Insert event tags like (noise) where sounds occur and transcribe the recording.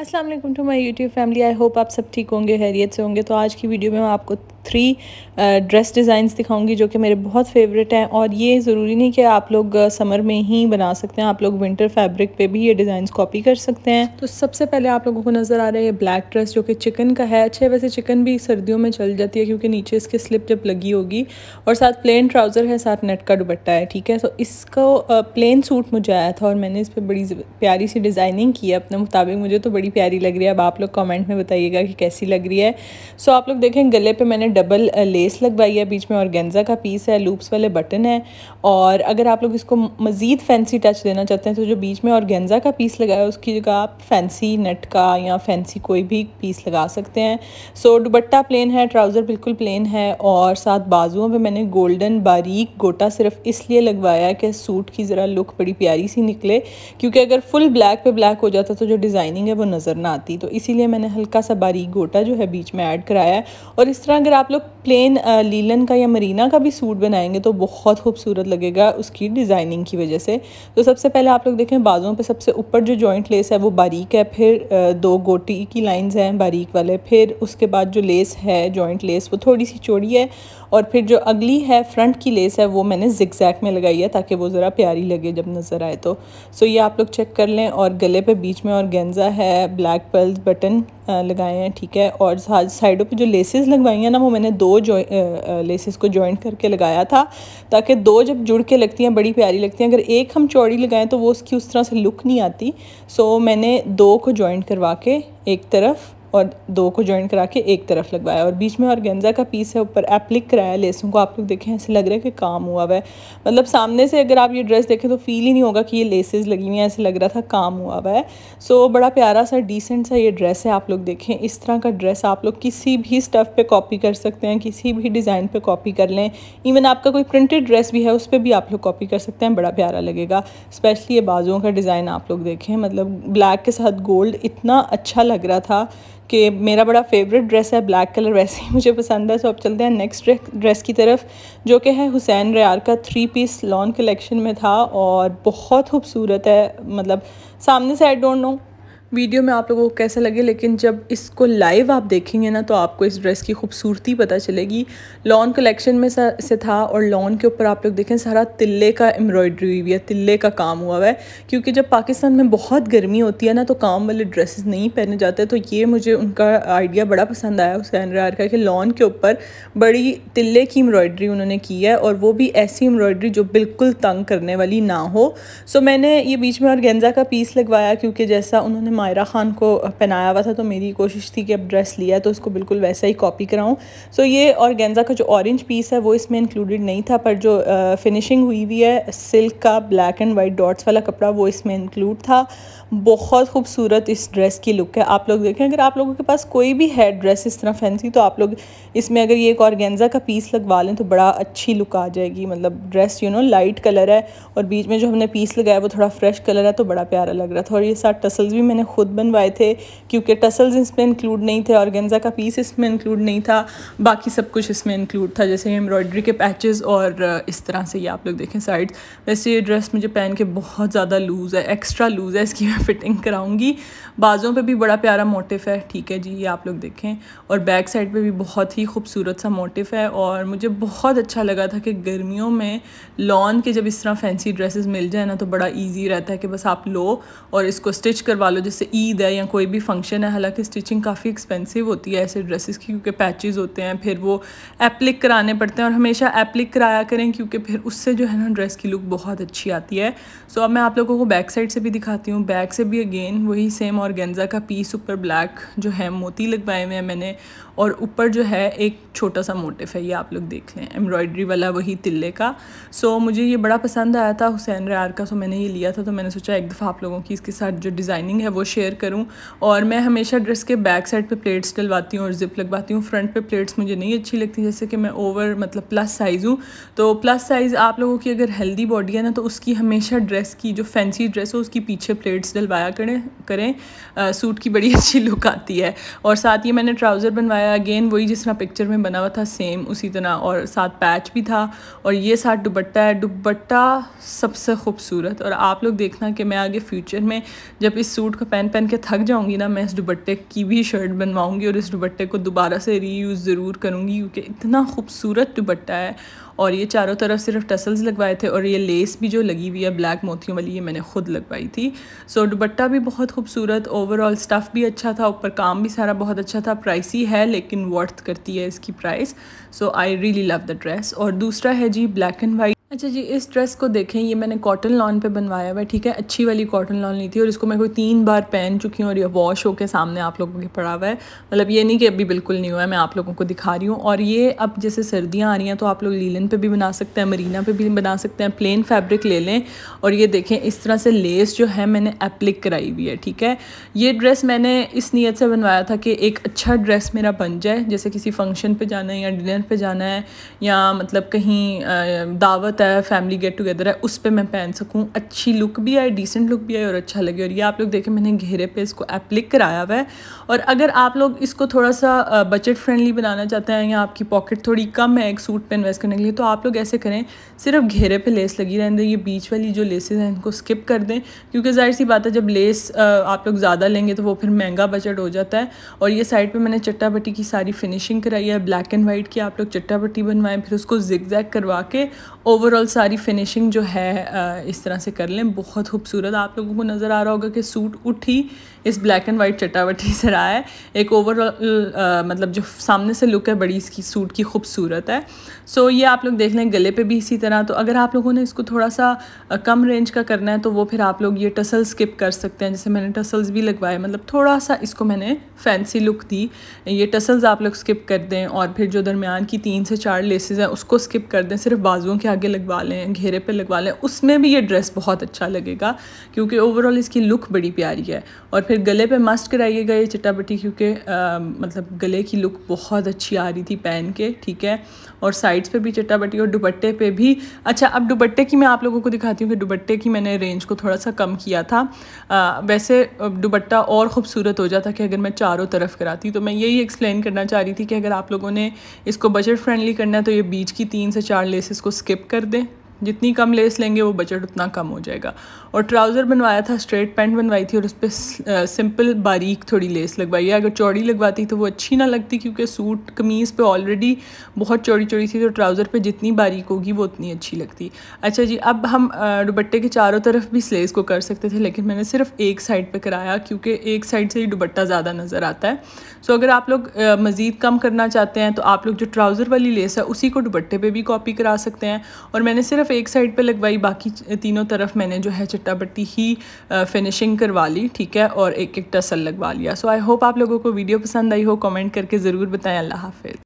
Aslam to my YouTube family I hope आप सब ठीक होंगे खैरियत से होंगे तो आज की वीडियो में मैं आपको थ्री ड्रेस डिज़ाइंस दिखाऊंगी जो कि मेरे बहुत फेवरेट हैं और ये ज़रूरी नहीं कि आप लोग समर uh, में ही बना सकते हैं आप लोग विंटर फैब्रिक पे भी ये डिज़ाइंस कॉपी कर सकते हैं तो सबसे पहले आप लोगों को नज़र आ रहा है ये ब्लैक ड्रेस जो कि चिकन का है अच्छे वैसे चिकन भी सर्दियों में चल जाती है क्योंकि नीचे इसके स्लिप जब लगी होगी और साथ प्लेन ट्राउज़र है साथ नेट का दुबट्टा है ठीक है तो इसको प्लेन uh, सूट मुझे आया था और मैंने इस पर बड़ी प्यारी सी डिज़ाइनिंग की है अपने मुताबिक मुझे तो बड़ी प्यारी लग रही है अब आप लोग कॉमेंट में बताइएगा कि कैसी लग रही है सो आप लोग देखें गले पर मैंने डबल लेस uh, लगवाई है बीच में गेंजा का पीस है लूप्स वाले बटन है और अगर आप लोग इसको मज़ीद फैंसी टच देना चाहते हैं तो जो बीच में और गेंजा का पीस लगाया उसकी जगह आप फैंसी नट का या फैंसी कोई भी पीस लगा सकते हैं सो दुबट्टा प्लेन है ट्राउज़र बिल्कुल प्लेन है और साथ बाजुओं पर मैंने गोल्डन बारीक गोटा सिर्फ इसलिए लगवाया कि सूट की ज़रा लुक बड़ी प्यारी सी निकले क्योंकि अगर फुल ब्लैक पर ब्लैक हो जाता तो जो डिज़ाइनिंग है वो नज़र ना आती तो इसीलिए मैंने हल्का सा बारीक गोटा जो है बीच में ऐड कराया और इस तरह अगर आप लोग प्लेन लीलन uh, का या मरीना का भी सूट बनाएंगे तो बहुत खूबसूरत लगेगा उसकी डिज़ाइनिंग की वजह से तो सबसे पहले आप लोग देखें बाजों पे सबसे ऊपर जो जॉइंट लेस है वो बारीक है फिर uh, दो गोटी की लाइंस हैं बारीक वाले फिर उसके बाद जो लेस है जॉइंट लेस वो थोड़ी सी चौड़ी है और फिर जो अगली है फ्रंट की लेस है वो मैंने जिक्जैक में लगाई है ताकि वो ज़रा प्यारी लगे जब नज़र आए तो सो ये आप लोग चेक कर लें और गले पर बीच में और गेंजा है ब्लैक पर्ल्स बटन लगाए हैं ठीक है और साइडों पे जो लेसेस लगवाई हैं ना वो मैंने दो जो लेसेस को जॉइंट करके लगाया था ताकि दो जब जुड़ के लगती हैं बड़ी प्यारी लगती हैं अगर एक हम चौड़ी लगाएं तो वो उसकी उस तरह से लुक नहीं आती सो मैंने दो को जॉइंट करवा के एक तरफ और दो को जॉइन करा के एक तरफ लगवाया और बीच में और गेंजा का पीस है ऊपर एप्लिक कराया लेसों को आप लोग देखें ऐसे लग रहा है कि काम हुआ हुआ है मतलब सामने से अगर आप ये ड्रेस देखें तो फील ही नहीं होगा कि ये लेसेस लगी हुई हैं ऐसे लग रहा था काम हुआ हुआ है सो बड़ा प्यारा सा डिसेंट सा ये ड्रेस है आप लोग देखें इस तरह का ड्रेस आप लोग किसी भी स्टफ़ पर कॉपी कर सकते हैं किसी भी डिज़ाइन पर कॉपी कर लें इवन आपका कोई प्रिंटेड ड्रेस भी है उस पर भी आप लोग कॉपी कर सकते हैं बड़ा प्यारा लगेगा स्पेशली ये बाजुओं का डिज़ाइन आप लोग देखें मतलब ब्लैक के साथ गोल्ड इतना अच्छा लग रहा था कि मेरा बड़ा फेवरेट ड्रेस है ब्लैक कलर वैसे ही मुझे पसंद है सो अब चलते हैं नेक्स्ट ड्रेस की तरफ जो कि है हुसैन रियार का थ्री पीस लॉन कलेक्शन में था और बहुत खूबसूरत है मतलब सामने से आई डोंट नो वीडियो में आप लोगों को कैसा लगे लेकिन जब इसको लाइव आप देखेंगे ना तो आपको इस ड्रेस की खूबसूरती पता चलेगी लॉन कलेक्शन में से था और लॉन के ऊपर आप लोग देखें सारा तिल्ले का एम्ब्रॉयडरी हुई है तिल्ले का काम हुआ हुआ है क्योंकि जब पाकिस्तान में बहुत गर्मी होती है ना तो काम वाले ड्रेसेस नहीं पहने जाते तो ये मुझे उनका आइडिया बड़ा पसंद आया हुसैन रार का कि लॉन के ऊपर बड़ी तिल्ले की एम्ब्रॉयडरी उन्होंने की है और वो भी ऐसी एम्ब्रॉयडरी जो बिल्कुल तंग करने वाली ना हो सो मैंने ये बीच में और गेंजा का पीस लगवाया क्योंकि जैसा उन्होंने मायरा ख़ान को पहनाया हुआ था तो मेरी कोशिश थी कि अब ड्रेस लिया है तो उसको बिल्कुल वैसा ही कॉपी कराऊं सो ये और गेंजा का जो ऑरेंज पीस है वो इसमें इंक्लूडेड नहीं था पर जो फिनिशिंग हुई हुई है सिल्क का ब्लैक एंड वाइट डॉट्स वाला कपड़ा वो इसमें इंक्लूड था बहुत खूबसूरत इस ड्रेस की लुक है आप लोग देखें अगर आप लोगों के पास कोई भी है ड्रेस इस तरह फैंसी तो आप लोग इसमें अगर ये एक औरगेंजा का पीस लगवा लें तो बड़ा अच्छी लुक आ जाएगी मतलब dress you know light colour है और बीच में जो हमने पीस लगाया वो थोड़ा फ्रेश कलर है तो बड़ा प्यारा लग रहा था और ये साथ टसल्स भी मैंने खुद बनवाए थे क्योंकि टसल्स इसमें इंक्लूड नहीं थे औरगेंजा का पीस इसमें इंक्लूड नहीं था बाकी सब कुछ इसमें इंक्लूड था जैसे एम्ब्रॉयडरी के पैचेज़ और इस तरह से ये आप लोग देखें साइड वैसे ये ड्रेस मुझे पहन के बहुत ज़्यादा लूज़ है एक्स्ट्रा लूज़ है इसकी फिटिंग कराऊंगी बाजों पे भी बड़ा प्यारा मोटिफ है ठीक है जी ये आप लोग देखें और बैक साइड पे भी बहुत ही खूबसूरत सा मोटिफ है और मुझे बहुत अच्छा लगा था कि गर्मियों में लॉन के जब इस तरह फैंसी ड्रेसेस मिल जाए ना तो बड़ा ईजी रहता है कि बस आप लो और इसको स्टिच करवा लो जैसे ईद है या कोई भी फंक्शन है हालाँकि स्टिचिंग काफ़ी एक्सपेंसिव होती है ऐसे ड्रेसेस की क्योंकि पैचेज़ होते हैं फिर वो एप्लिक कराने पड़ते हैं और हमेशा एप्लिक कराया करें क्योंकि फिर उससे जो है ना ड्रेस की लुक बहुत अच्छी आती है सो so, अब मैं आप लोगों को बैक साइड से भी दिखाती हूँ बैक बैक से भी अगेन वही सेम और गेंजा का पीस ऊपर ब्लैक जो है मोती लगवाए हुए हैं मैंने और ऊपर जो है एक छोटा सा मोटिफ है ये आप लोग देख लें एम्ब्रॉयडरी वाला वही तिल्ले का सो मुझे ये बड़ा पसंद आया था हुसैन रार का सो मैंने ये लिया था तो मैंने सोचा एक दफ़ा आप लोगों की इसके साथ जो डिज़ाइनिंग है वो शेयर करूँ और मैं हमेशा ड्रेस के बैक साइड पर प्लेट्स डलवाती हूँ और जिप लगवाती हूँ फ्रंट पर प्लेट्स मुझे नहीं अच्छी लगती जैसे कि मैं ओवर मतलब प्लस साइज़ हूँ तो प्लस साइज़ आप लोगों की अगर हेल्दी बॉडी है ना तो उसकी हमेशा ड्रेस की जो फैंसी ड्रेस हो उसकी पीछे प्लेट्स डिज़ल करें करें आ, सूट की बड़ी (laughs) अच्छी लुक आती है और साथ ये मैंने ट्राउज़र बनवाया अगेन वही जिस तरह पिक्चर में बना हुआ था सेम उसी तरह और साथ पैच भी था और ये साथ दुबट्टा है दुबट्टा सबसे खूबसूरत और आप लोग देखना कि मैं आगे फ्यूचर में जब इस सूट को पहन पहन के थक जाऊँगी ना मैं इस दुबट्टे की भी शर्ट बनवाऊँगी और इस दुबट्टे को दोबारा से रीयूज़ ज़रूर करूँगी क्योंकि इतना खूबसूरत दुबट्टा है और ये चारों तरफ सिर्फ टसल्स लगवाए थे और ये लेस भी जो लगी हुई है ब्लैक मोतियों वाली ये मैंने खुद लगवाई थी सो दुबट्टा दुपट्टा भी बहुत खूबसूरत ओवरऑल स्टफ़ भी अच्छा था ऊपर काम भी सारा बहुत अच्छा था प्राइसी है लेकिन वर्थ करती है इसकी price so I really love the dress और दूसरा है जी ब्लैक एंड वाइट अच्छा जी इस ड्रेस को देखें ये मैंने कॉटन लॉन पे बनवाया हुआ है ठीक है अच्छी वाली कॉटन लॉन ली थी और इसको मैं कोई तीन बार पहन चुकी हूँ और ये वॉश होकर सामने आप लोगों के पड़ा हुआ है मतलब ये नहीं कि अभी बिल्कुल नहीं हुआ है मैं आप लोगों को दिखा रही हूँ और ये अब जैसे सर्दियाँ आ रही हैं तो आप लोग लीलन पर भी बना सकते हैं मरीना पर भी बना सकते हैं प्लेन फैब्रिक ले लें और ये देखें इस तरह से लेस जो है मैंने अप्लिक कराई हुई है ठीक है ये ड्रेस मैंने इस नीयत से बनवाया था कि एक अच्छा ड्रेस मेरा बन जाए जैसे किसी फंक्शन पर जाना है या डिनर पर जाना है या मतलब कहीं दावत होता है फैमिली गेट टुगेदर है उस पर मैं पहन सकूँ अच्छी लुक भी आए डिसेंट लुक भी आए और अच्छा लगे और ये आप लोग देखें मैंने घेरे पे इसको एप्लिक कराया हुआ है और अगर आप लोग इसको थोड़ा सा बजट फ्रेंडली बनाना चाहते हैं या आपकी पॉकेट थोड़ी कम है एक सूट पर इन्वेस्ट करने के लिए तो आप लोग ऐसे करें सिर्फ घेरे पर लेस लगी रहने दें ये बीच वाली जो लेसेज हैं इनको स्किप कर दें क्योंकि जाहिर सी बात है जब लेस आप लोग ज़्यादा लेंगे तो वो फिर महंगा बजट हो जाता है और ये साइड पर मैंने चट्टापट्टी की सारी फिनिशिंग कराई है ब्लैक एंड वाइट की आप लोग चट्टापट्टी बनवाएं फिर उसको जैक करवा के ओवर ओवरऑल सारी फिनिशिंग जो है इस तरह से कर लें बहुत खूबसूरत आप लोगों को नज़र आ रहा होगा कि सूट उठी इस ब्लैक एंड वाइट चटावटी से रहा है एक ओवरऑल मतलब जो सामने से लुक है बड़ी इसकी सूट की खूबसूरत है सो so, ये आप लोग देख लें गले पे भी इसी तरह तो अगर आप लोगों ने इसको थोड़ा सा कम रेंज का करना है तो वो फिर आप लोग ये टसल स्किप कर सकते हैं जैसे मैंने टसल्स भी लगवाए मतलब थोड़ा सा इसको मैंने फैंसी लुक दी ये टसल्स आप लोग स्किप कर दें और फिर जो दरमियान की तीन से चार लेसेज हैं उसको स्किप कर दें सिर्फ बाजुओं के आगे लगवा लें घेरे पे लगवा लें उसमें भी ये ड्रेस बहुत अच्छा लगेगा क्योंकि ओवरऑल इसकी लुक बड़ी प्यारी है और फिर गले पे मस्ट कराइएगा ये चटापटी क्योंकि मतलब गले की लुक बहुत अच्छी आ रही थी पहन के ठीक है और साइड्स पे भी चटापटी और दुपट्टे पे भी अच्छा अब दुपट्टे की मैं आप लोगों को दिखाती हूँ कि दुपट्टे की मैंने रेंज को थोड़ा सा कम किया था आ, वैसे दुपट्टा और ख़ूबसूरत हो जाता कि अगर मैं चारों तरफ कराती तो मैं यही एक्सप्लेन करना चाह रही थी कि अगर आप लोगों ने इसको बजट फ्रेंडली करना है तो ये बीच की तीन से चार लेसेस को स्किप कर verde जितनी कम लेस लेंगे वो बजट उतना कम हो जाएगा और ट्राउज़र बनवाया था स्ट्रेट पैंट बनवाई थी और उस पर सिंपल बारीक थोड़ी लेस लगवाई है अगर चौड़ी लगवाती तो वो अच्छी ना लगती क्योंकि सूट कमीज़ पे ऑलरेडी बहुत चौड़ी चौड़ी थी तो ट्राउज़र पे जितनी बारीक होगी वो उतनी अच्छी लगती अच्छा जी अब हम दुबट्टे के चारों तरफ भी स्लेस को कर सकते थे लेकिन मैंने सिर्फ एक साइड पर कराया क्योंकि एक साइड से ही दुबट्टा ज़्यादा नज़र आता है सो अगर आप लोग मज़ीद कम करना चाहते हैं तो आप लोग जो ट्राउज़र वाली लेस है उसी को दुबट्टे पर भी कॉपी करा सकते हैं और मैंने सिर्फ सिर्फ एक साइड पे लगवाई बाकी तीनों तरफ मैंने जो है चट्टा पट्टी ही फिनिशिंग करवा ली ठीक है और एक एक टसल लगवा लिया सो आई होप आप लोगों को वीडियो पसंद आई हो कमेंट करके ज़रूर बताएं अल्लाह हाफिज़